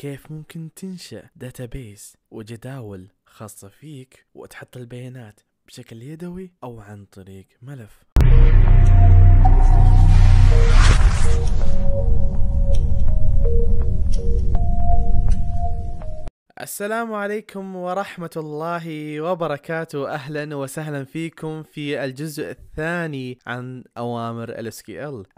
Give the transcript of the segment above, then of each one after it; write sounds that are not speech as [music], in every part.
كيف ممكن تنشأ داتابيس وجداول خاصة فيك وتحط البيانات بشكل يدوي أو عن طريق ملف السلام عليكم ورحمة الله وبركاته أهلا وسهلا فيكم في الجزء الثاني عن أوامر ال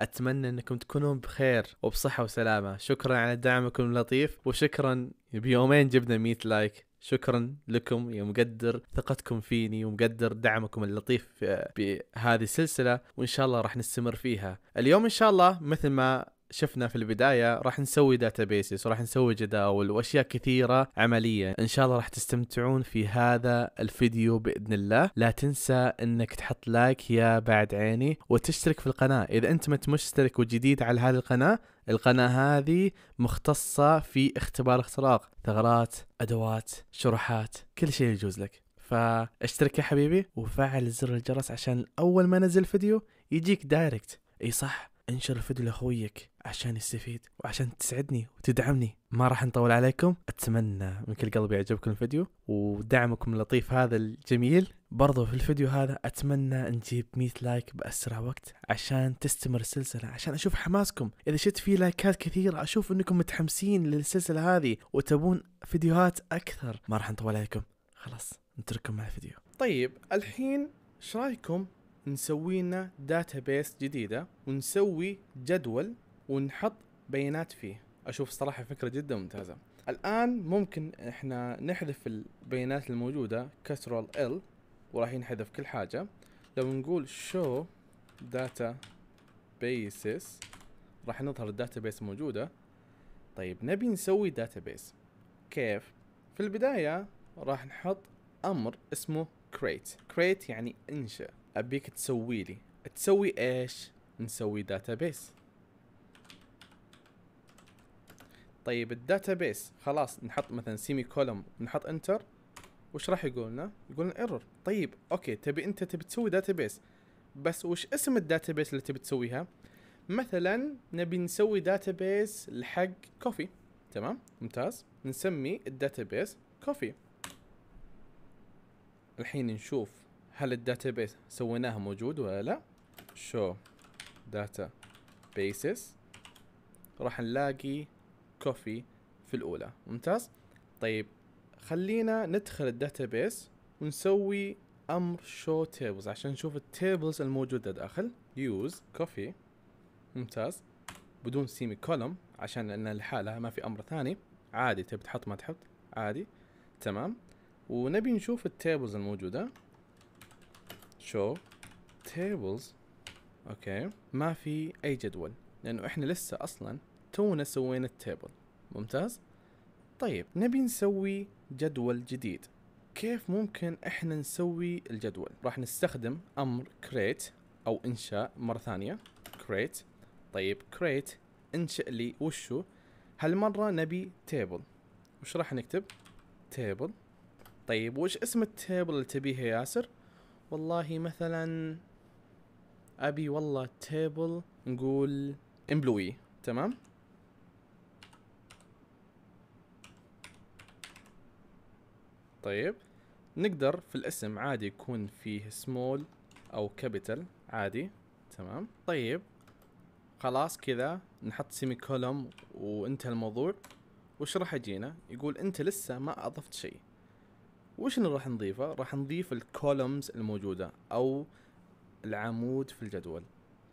أتمنى أنكم تكونون بخير وبصحة وسلامة شكرا على دعمكم اللطيف وشكرا بيومين جبنا 100 لايك شكرا لكم يا مقدر ثقتكم فيني ومقدر دعمكم اللطيف بهذه السلسلة وإن شاء الله راح نستمر فيها اليوم إن شاء الله مثل ما شفنا في البدايه راح نسوي داتا بيسز وراح نسوي جداول واشياء كثيره عمليه ان شاء الله راح تستمتعون في هذا الفيديو باذن الله لا تنسى انك تحط لايك يا بعد عيني وتشترك في القناه اذا انت ما مشترك وجديد على هذه القناه القناة هذه مختصة في اختبار اختراق ثغرات أدوات شروحات كل شيء يجوز لك فاشترك يا حبيبي وفعل زر الجرس عشان أول ما نزل فيديو يجيك دايركت اي صح انشر الفيديو لأخويك عشان يستفيد وعشان تسعدني وتدعمني ما راح نطول عليكم اتمنى من كل قلبي يعجبكم الفيديو ودعمكم اللطيف هذا الجميل برضو في الفيديو هذا اتمنى نجيب 100 لايك باسرع وقت عشان تستمر السلسله عشان اشوف حماسكم اذا شفت في لايكات كثيره اشوف انكم متحمسين للسلسله هذه وتبون فيديوهات اكثر ما راح نطول عليكم خلاص نترككم مع الفيديو طيب الحين ايش رايكم نسوي لنا داتا جديده ونسوي جدول ونحط بيانات فيه اشوف صراحه فكره جدا ممتازه الان ممكن احنا نحذف البيانات الموجوده كسرال ال وراح ينحذف كل حاجه لو نقول show data راح نظهر الداتا بيس موجوده طيب نبي نسوي داتا بيس كيف في البدايه راح نحط امر اسمه create create يعني انشا ابيك تسوي لي تسوي ايش نسوي داتا بيس طيب بيس خلاص نحط مثلا سيمي كولوم نحط انتر وش راح يقول لنا؟ يقول لنا ايرور طيب اوكي تبي انت تبي تسوي بيس بس وش اسم بيس اللي تبي تسويها؟ مثلا نبي نسوي بيس لحق كوفي تمام ممتاز نسمي بيس كوفي الحين نشوف هل بيس سويناها موجود ولا لا شو داتا بيسز راح نلاقي كوفي في الاولى ممتاز طيب خلينا ندخل الداتابيس ونسوي امر شو تيبلز عشان نشوف التيبلز الموجوده داخل يوز كوفي ممتاز بدون سيمي كولوم عشان لان لحالها ما في امر ثاني عادي تبي تحط ما تحط عادي تمام ونبي نشوف التيبلز الموجوده شو تيبلز اوكي ما في اي جدول لانه احنا لسه اصلا تونا سوينا التيبل ممتاز طيب نبي نسوي جدول جديد كيف ممكن احنا نسوي الجدول راح نستخدم امر create او انشاء مره ثانيه create طيب create انشئ لي وشو هالمره نبي تيبل وش راح نكتب تيبل طيب وش اسم التيبل اللي تبيه يا ياسر والله مثلا ابي والله تيبل نقول امبلوي تمام طيب نقدر في الاسم عادي يكون فيه سمول او كابيتال عادي تمام طيب خلاص كذا نحط سيمي كولوم وانتهى الموضوع وش راح يجينا يقول انت لسه ما اضفت شيء وش اللي راح نضيفه راح نضيف الكولومز الموجوده او العمود في الجدول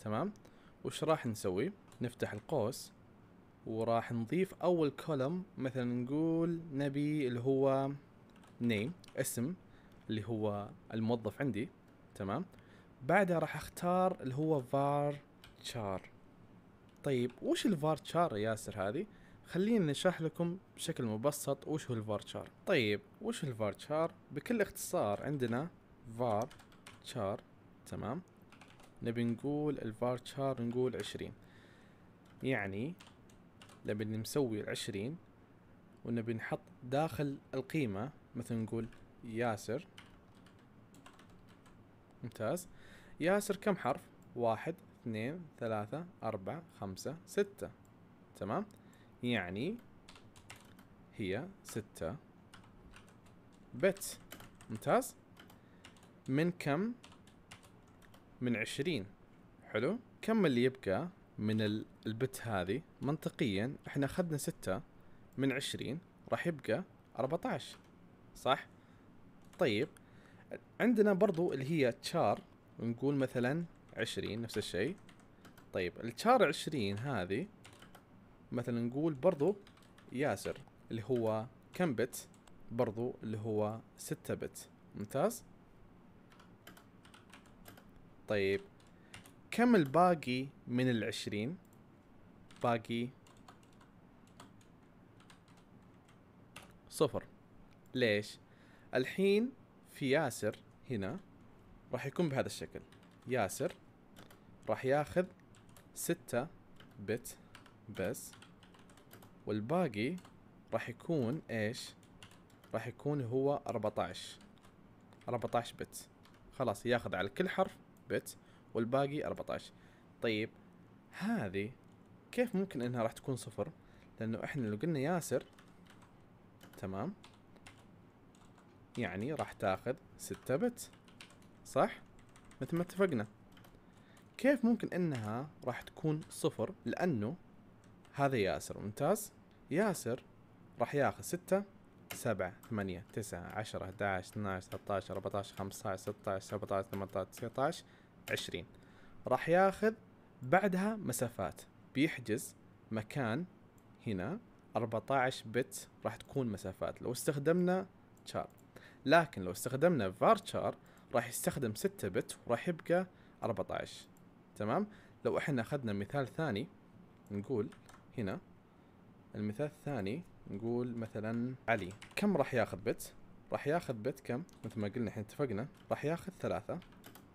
تمام وش راح نسوي نفتح القوس وراح نضيف اول كولوم مثلا نقول نبي اللي هو نيم اسم اللي هو الموظف عندي تمام بعدها راح اختار اللي هو var char طيب وش الفار تشار يا ياسر هذه خليني نشرح لكم بشكل مبسط وش هو الفار تشار طيب وش الفار تشار بكل اختصار عندنا var char تمام نبي نقول الفار تشار نقول عشرين يعني نبي نسوي العشرين ونبي نحط داخل القيمة مثلا نقول ياسر ممتاز ياسر كم حرف واحد اثنين ثلاثة أربعة خمسة ستة تمام يعني هي ستة بت ممتاز من كم من عشرين حلو كم اللي يبقى من البت هذه منطقيا احنا اخذنا ستة من عشرين راح يبقى أربعة عشر صح طيب عندنا برضو اللي هي تشار نقول مثلا عشرين نفس الشيء طيب التشار عشرين هذه مثلا نقول برضو ياسر اللي هو كم بت برضو اللي هو ستة بت ممتاز طيب كم الباقي من العشرين باقي صفر ليش؟ الحين في ياسر هنا راح يكون بهذا الشكل ياسر راح ياخذ ستة بت بس والباقي راح يكون ايش راح يكون هو 14 14 بت خلاص ياخذ على كل حرف بت والباقي 14 طيب هذه كيف ممكن انها راح تكون صفر لانه احنا لو قلنا ياسر تمام يعني راح تاخذ 6 بت صح؟ مثل ما اتفقنا كيف ممكن انها راح تكون صفر لانه هذا ياسر ممتاز ياسر راح ياخذ 6 7 8 9 10 11 12 13 14 15 16 17 18 19 20 راح ياخذ بعدها مسافات بيحجز مكان هنا 14 بت راح تكون مسافات لو استخدمنا تشارت لكن لو استخدمنا varchar راح يستخدم 6 بت وراح يبقى 14 تمام لو احنا اخذنا مثال ثاني نقول هنا المثال الثاني نقول مثلا علي كم راح ياخذ بت راح ياخذ بت كم مثل ما قلنا احنا اتفقنا راح ياخذ ثلاثة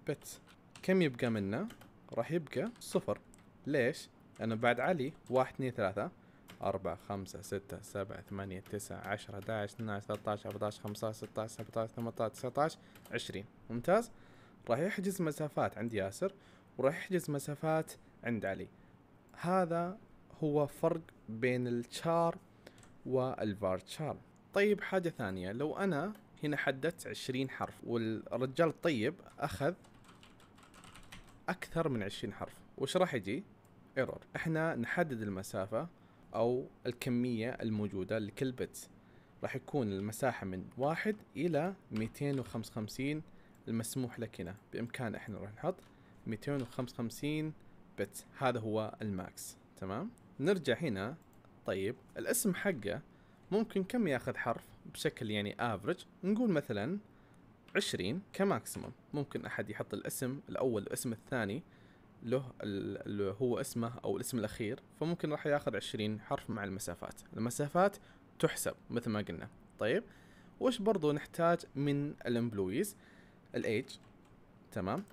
بت كم يبقى منا راح يبقى صفر ليش انا بعد علي واحد اثنين ثلاثة أربعة خمسة ستة سبعة ثمانية تسعة عشرة أحد عشر ثلاثة عشر أربعة عشر خمسة ستة عشر سبعة عشر ثمانية تسعة عشر عشرين ممتاز راح يحجز مسافات عند ياسر وراح يحجز مسافات عند علي هذا هو فرق بين الشار والفار تشار طيب حاجة ثانية لو أنا هنا حددت عشرين حرف والرجال الطيب أخذ أكثر من عشرين حرف وش راح يجي؟ ايرور احنا نحدد المسافة أو الكمية الموجودة لكل بت راح يكون المساحة من واحد إلى 255 المسموح لك هنا بامكان إحنا راح نحط 255 بت هذا هو الماكس تمام نرجع هنا طيب الاسم حقه ممكن كم ياخذ حرف بشكل يعني افريج نقول مثلا 20 كماكسيموم ممكن احد يحط الاسم الاول والاسم الثاني له اللي هو اسمه أو الاسم الأخير فممكن راح ياخذ 20 حرف مع المسافات المسافات تحسب مثل ما قلنا طيب وش برضو نحتاج من الامبلويز الايج تمام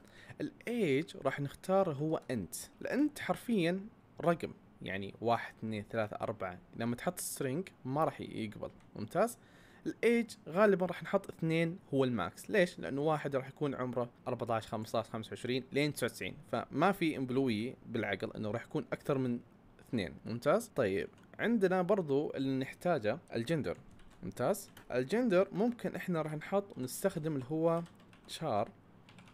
الايج راح نختار هو انت الانت حرفيا رقم يعني واحد اثنين ثلاثة أربعة لما تحط سترينج ما راح يقبل ممتاز الايج غالبا راح نحط اثنين هو الماكس ليش لانه واحد راح يكون عمره 14 15 25 لين 99 فما في امبلوي بالعقل انه راح يكون اكثر من اثنين ممتاز طيب عندنا برضو اللي نحتاجه الجندر ممتاز الجندر ممكن احنا راح نحط ونستخدم اللي هو شار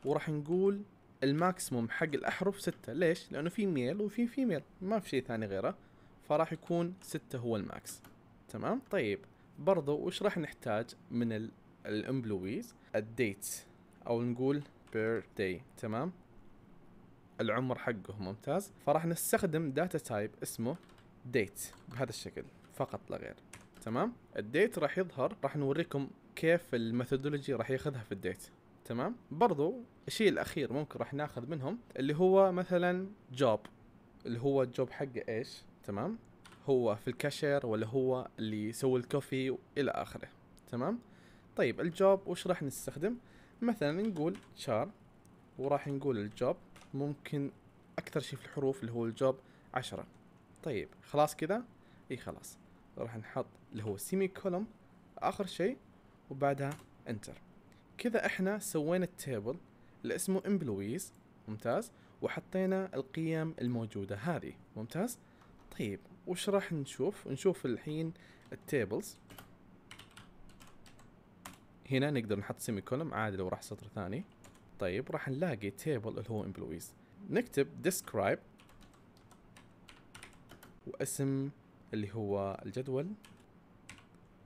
وراح نقول الماكسيموم حق الاحرف ستة ليش لانه في ميل وفي فيميل ما في شيء ثاني غيره فراح يكون ستة هو الماكس تمام طيب برضو وش راح نحتاج من الامبلويز الديت او نقول بير داي تمام العمر حقه ممتاز فراح نستخدم داتا تايب اسمه ديت بهذا الشكل فقط لا غير تمام الديت راح يظهر راح نوريكم كيف الميثودولوجي راح ياخذها في الديت تمام برضو الشيء الاخير ممكن راح ناخذ منهم اللي هو مثلا جوب اللي هو الجوب حقه ايش تمام هو في الكاشير ولا هو اللي يسوي الكوفي الى اخره تمام طيب الجوب وش راح نستخدم مثلا نقول شار وراح نقول الجوب ممكن اكثر شيء في الحروف اللي هو الجوب عشرة طيب خلاص كذا اي خلاص راح نحط اللي هو سيمي كولوم اخر شيء وبعدها انتر كذا احنا سوينا التيبل اللي اسمه امبلويز ممتاز وحطينا القيم الموجودة هذه ممتاز طيب وش راح نشوف نشوف الحين التيبلز هنا نقدر نحط سيمي كولم عادي لو راح سطر ثاني طيب راح نلاقي تيبل اللي هو امبلويز نكتب describe واسم اللي هو الجدول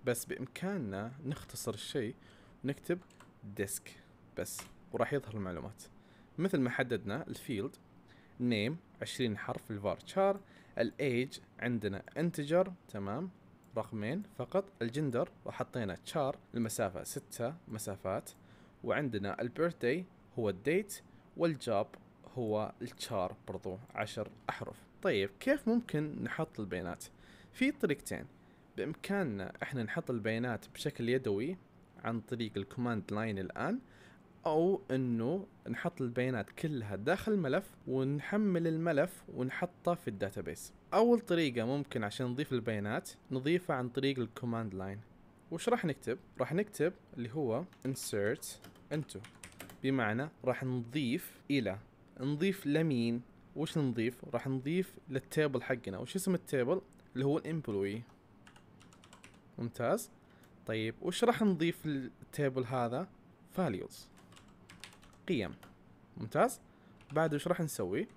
بس بامكاننا نختصر الشيء ونكتب ديسك بس وراح يظهر المعلومات مثل ما حددنا الفيلد نيم 20 حرف الفار تشار الايج عندنا انتجر تمام رقمين فقط الجندر وحطينا تشار المسافة ستة مسافات وعندنا البيرثدي هو الديت والجاب هو التشار برضو عشر أحرف طيب كيف ممكن نحط البيانات في طريقتين بإمكاننا إحنا نحط البيانات بشكل يدوي عن طريق الكوماند لاين الآن او انه نحط البيانات كلها داخل الملف ونحمل الملف ونحطه في الداتابيس اول طريقة ممكن عشان نضيف البيانات نضيفها عن طريق الكوماند لاين وش راح نكتب؟ راح نكتب اللي هو insert into بمعنى راح نضيف الى نضيف لمين وش نضيف؟ راح نضيف للتيبل حقنا وش اسم التيبل؟ اللي هو الامبلوي ممتاز طيب وش راح نضيف للتيبل هذا؟ values قيم ممتاز بعد ايش راح نسوي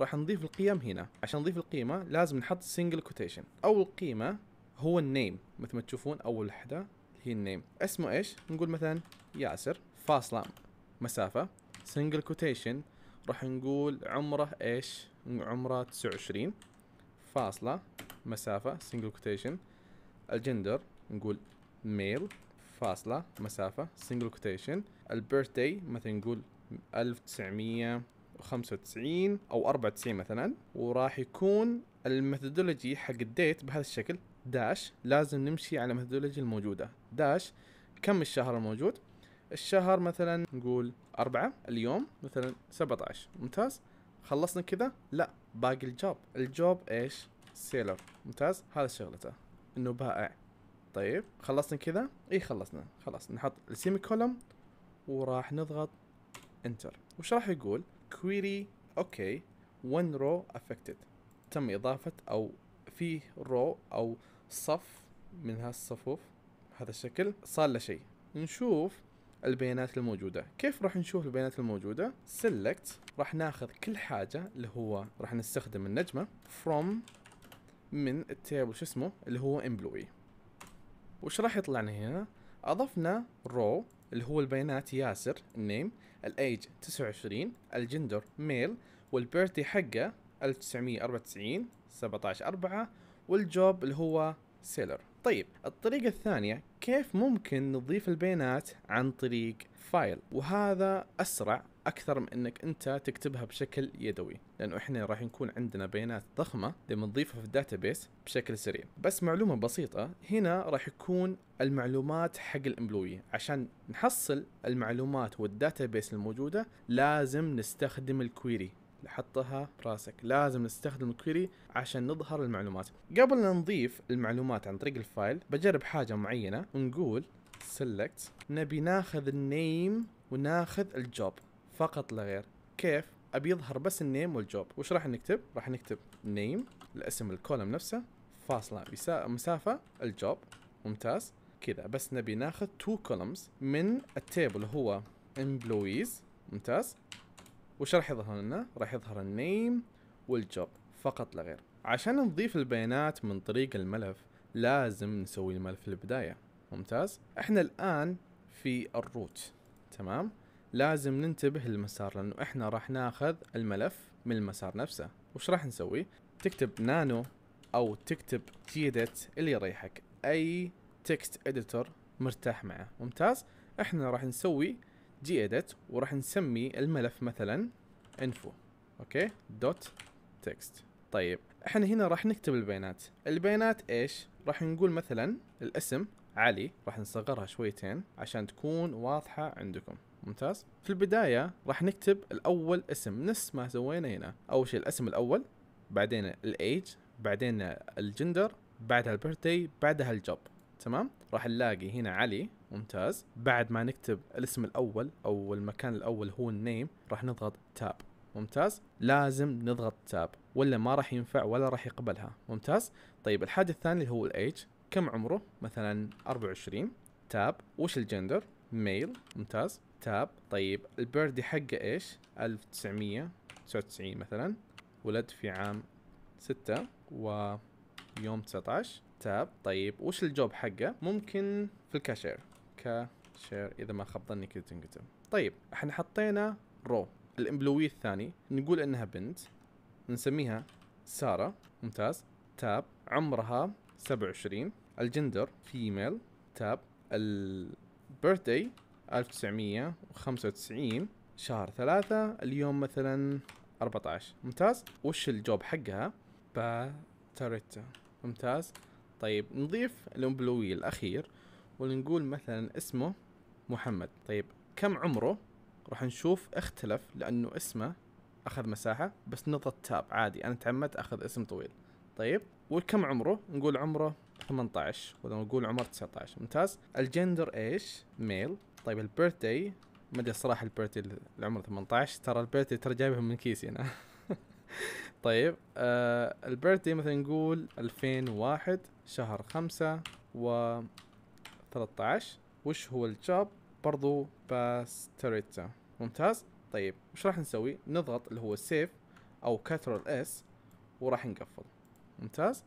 راح نضيف القيم هنا عشان نضيف القيمة لازم نحط سنجل كوتيشن أول قيمة هو النيم مثل ما تشوفون أول وحدة هي النيم اسمه إيش نقول مثلا ياسر فاصلة مسافة سنجل كوتيشن راح نقول عمره إيش عمره 29 فاصلة مسافة سنجل كوتيشن الجندر نقول ميل فاصلة مسافة سنجل كوتيشن البيرث داي مثلا نقول 1995 او 94 مثلا وراح يكون الميثودولوجي حق الديت بهذا الشكل داش لازم نمشي على الميثودولوجي الموجوده داش كم الشهر الموجود الشهر مثلا نقول أربعة اليوم مثلا 17 ممتاز خلصنا كذا لا باقي الجوب الجوب ايش سيلر ممتاز هذا شغلته انه بائع طيب خلصنا كذا اي خلصنا خلاص نحط السيمي كولم وراح نضغط انتر وش راح يقول query اوكي okay, one row affected تم اضافة او في رو او صف من هالصفوف بهذا الشكل صار له شيء نشوف البيانات الموجودة كيف راح نشوف البيانات الموجودة select راح ناخذ كل حاجة اللي هو راح نستخدم النجمة from من التيبل شو اسمه اللي هو employee وش راح يطلعنا هنا اضفنا رو اللي هو البيانات ياسر النيم الايج 29 الجندر ميل والبيرثي حقه 1994 17 4 والجوب اللي هو سيلر طيب الطريقة الثانية كيف ممكن نضيف البيانات عن طريق فايل وهذا أسرع أكثر من أنك أنت تكتبها بشكل يدوي لأنه إحنا راح نكون عندنا بيانات ضخمة لما نضيفها في الداتابيس بشكل سريع بس معلومة بسيطة هنا راح يكون المعلومات حق الإمبلوي عشان نحصل المعلومات والداتابيس الموجودة لازم نستخدم الكويري حطها براسك لازم نستخدم الكويري عشان نظهر المعلومات قبل لا نضيف المعلومات عن طريق الفايل بجرب حاجة معينة ونقول select نبي ناخذ النيم وناخذ الجوب فقط لا غير كيف ابي يظهر بس النيم والجوب وش راح نكتب راح نكتب نيم الاسم الكولم نفسه فاصله مسافه الجوب ممتاز كذا بس نبي ناخذ تو كولمز من التيبل هو امبلويز ممتاز وش راح يظهر لنا؟ راح يظهر النيم والجوب فقط لا غير عشان نضيف البيانات من طريق الملف لازم نسوي الملف في البداية ممتاز احنا الآن في الروت تمام لازم ننتبه للمسار لأنه احنا راح ناخذ الملف من المسار نفسه وش راح نسوي تكتب نانو أو تكتب جيدت اللي يريحك أي تكست اديتور مرتاح معه ممتاز احنا راح نسوي جي اديت وراح نسمي الملف مثلا انفو اوكي دوت تكست طيب احنا هنا راح نكتب البيانات البيانات ايش راح نقول مثلا الاسم علي راح نصغرها شويتين عشان تكون واضحه عندكم ممتاز في البدايه راح نكتب الاول اسم نفس ما سوينا هنا اول شيء الاسم الاول بعدين الايج بعدين الجندر بعدها البيرثدي بعدها الجوب تمام راح نلاقي هنا علي ممتاز بعد ما نكتب الاسم الاول او المكان الاول هو النيم راح نضغط تاب ممتاز لازم نضغط تاب ولا ما راح ينفع ولا راح يقبلها ممتاز طيب الحاجه الثانيه اللي هو الايج كم عمره مثلا 24 تاب وش الجندر ميل ممتاز تاب طيب البيردي حقه ايش 1999 مثلا ولد في عام 6 ويوم 19 تاب طيب وش الجوب حقه ممكن في الكاشير شير اذا ما خاب ظني كذا تنكتب طيب احنا حطينا رو الامبلوي الثاني نقول انها بنت نسميها ساره ممتاز تاب عمرها 27 الجندر فيميل تاب البيرثدي 1995 شهر ثلاثة اليوم مثلا 14 ممتاز وش الجوب حقها باتريتا ممتاز طيب نضيف الامبلوي الاخير ولنقول مثلا اسمه محمد طيب كم عمره راح نشوف اختلف لانه اسمه اخذ مساحه بس نضغط تاب عادي انا تعمدت اخذ اسم طويل طيب وكم عمره نقول عمره 18 ولا نقول عمر 19 ممتاز الجندر ايش ميل طيب البيرث داي ما ادري الصراحه البيرث العمر 18 ترى البيرث ترى جايبها من كيسي انا [laughs] طيب آه البيرث مثلا نقول 2001 شهر 5 و 13 وش هو الجاب برضو باستريتا ممتاز طيب وش راح نسوي نضغط اللي هو سيف او كترل اس وراح نقفل ممتاز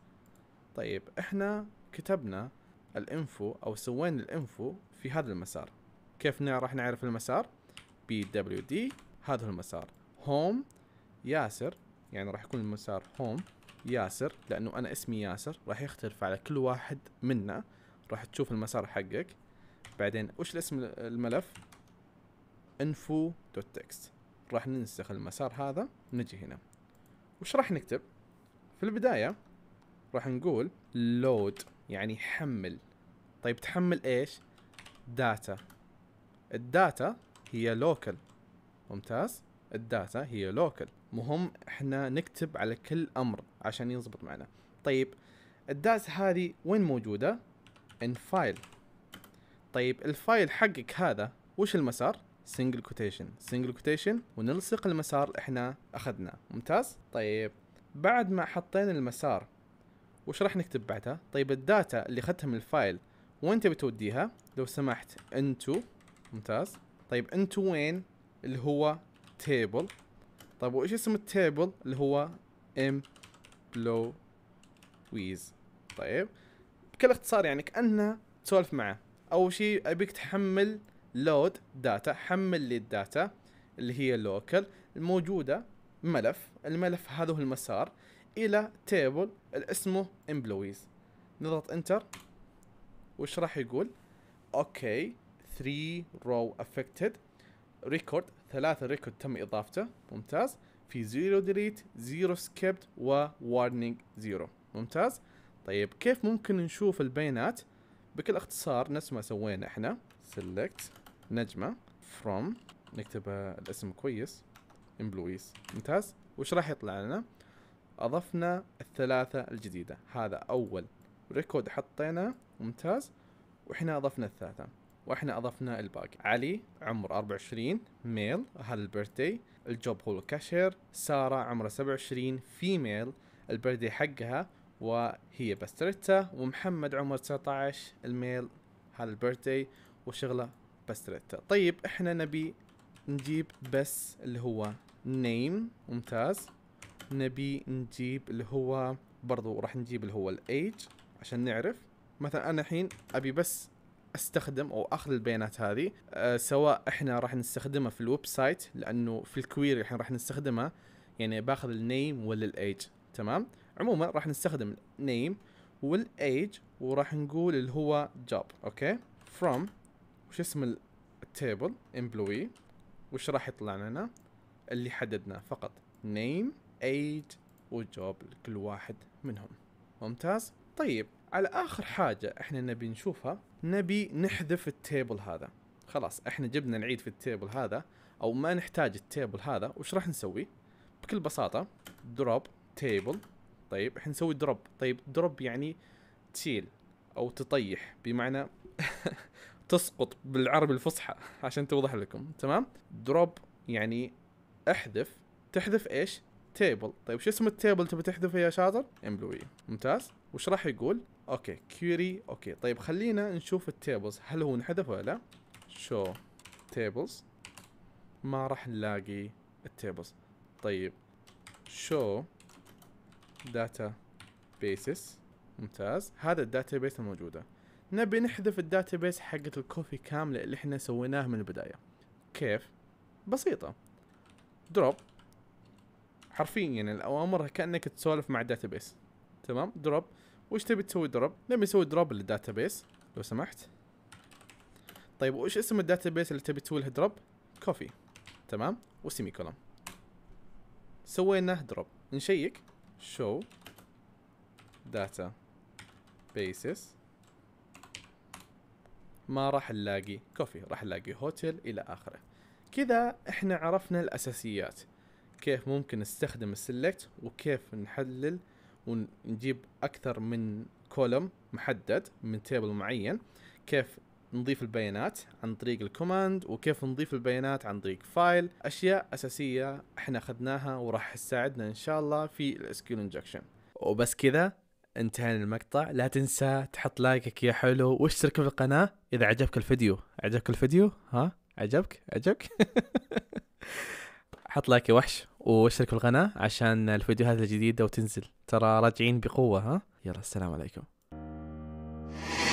طيب احنا كتبنا الانفو او سوينا الانفو في هذا المسار كيف راح نعرف المسار بي دبليو دي هذا هو المسار هوم ياسر يعني راح يكون المسار هوم ياسر لانه انا اسمي ياسر راح يختلف على كل واحد منا راح تشوف المسار حقك بعدين وش اسم الملف دوت info.txt راح ننسخ المسار هذا نجي هنا وش راح نكتب في البداية راح نقول load يعني حمل طيب تحمل ايش داتا الداتا هي local ممتاز الداتا هي local مهم احنا نكتب على كل امر عشان يزبط معنا طيب الداتا هذه وين موجودة ان فايل طيب الفايل حقك هذا وش المسار سنجل كوتيشن سنجل كوتيشن ونلصق المسار اللي احنا اخذناه ممتاز طيب بعد ما حطينا المسار وش راح نكتب بعدها طيب الداتا اللي اخذتها من الفايل وين تبي توديها لو سمحت انتو ممتاز طيب انتو وين اللي هو تيبل طيب وايش اسم التيبل اللي هو ام بلو ويز طيب بكل اختصار يعني كانه تسولف معه اول شيء ابيك تحمل لود داتا حمل لي الداتا اللي هي لوكال الموجوده ملف الملف هذا هو المسار الى تيبل اسمه امبلويز نضغط انتر وش راح يقول اوكي 3 رو افكتد ريكورد ثلاثة ريكورد تم اضافته ممتاز في زيرو ديليت زيرو سكيبت وارنينج زيرو ممتاز طيب كيف ممكن نشوف البيانات بكل اختصار نفس ما سوينا احنا select نجمة from نكتب الاسم كويس employees ممتاز وش راح يطلع لنا اضفنا الثلاثة الجديدة هذا اول ريكورد حطيناه ممتاز واحنا اضفنا الثلاثة واحنا اضفنا الباقي علي عمر 24 ميل هذا البيرثدي الجوب هو الكاشير ساره عمرها 27 فيميل البيرثدي حقها وهي بستريتا ومحمد عمر 19 الميل هذا البيرثدي وشغله بستريتا طيب احنا نبي نجيب بس اللي هو نيم ممتاز نبي نجيب اللي هو برضو راح نجيب اللي هو الايج عشان نعرف مثلا انا الحين ابي بس استخدم او اخذ البيانات هذه أه سواء احنا راح نستخدمها في الويب سايت لانه في الكويري الحين راح نستخدمها يعني باخذ النيم ولا الايج تمام عموما راح نستخدم name والايج وراح نقول اللي هو جوب اوكي from وش اسم التيبل employee وش راح يطلع لنا اللي حددناه فقط name age وجوب لكل واحد منهم ممتاز طيب على اخر حاجة احنا نبي نشوفها نبي نحذف التيبل هذا خلاص احنا جبنا العيد في التيبل هذا او ما نحتاج التيبل هذا وش راح نسوي بكل بساطة دروب تيبل طيب احنا نسوي دروب طيب دروب يعني تشيل او تطيح بمعنى [laughs] تسقط بالعربي الفصحى عشان توضح لكم تمام دروب يعني احذف تحذف ايش تيبل طيب شو اسم التيبل تبي تحذفه يا شاطر امبلوي ممتاز وش راح يقول اوكي كيوري اوكي طيب خلينا نشوف التيبلز هل هو انحذف ولا لا شو تيبلز ما راح نلاقي التيبلز طيب شو داتا بيسز ممتاز هذا الداتا بيس الموجوده نبي نحذف الداتا بيس حقت الكوفي كامله اللي احنا سويناها من البدايه كيف بسيطه دروب حرفيا يعني الاوامر كانك تسولف مع الداتا بيس تمام دروب وش تبي تسوي دروب نبي نسوي دروب للداتا بيس لو سمحت طيب وش اسم الداتا بيس اللي تبي تسوي لها دروب كوفي تمام وسيمي كولوم سويناه دروب نشيك show data basis ما راح نلاقي كوفي راح نلاقي هوتيل الى اخره كذا احنا عرفنا الاساسيات كيف ممكن نستخدم السلكت وكيف نحلل ونجيب اكثر من كولم محدد من تيبل معين كيف نضيف البيانات عن طريق الكوماند وكيف نضيف البيانات عن طريق فايل اشياء اساسيه احنا اخذناها وراح تساعدنا ان شاء الله في الاسكيول انجكشن وبس كذا انتهينا المقطع لا تنسى تحط لايكك يا حلو واشترك في القناه اذا عجبك الفيديو عجبك الفيديو ها عجبك عجبك [laughs] حط لايك يا وحش واشترك في القناه عشان الفيديوهات الجديده وتنزل ترى راجعين بقوه ها يلا السلام عليكم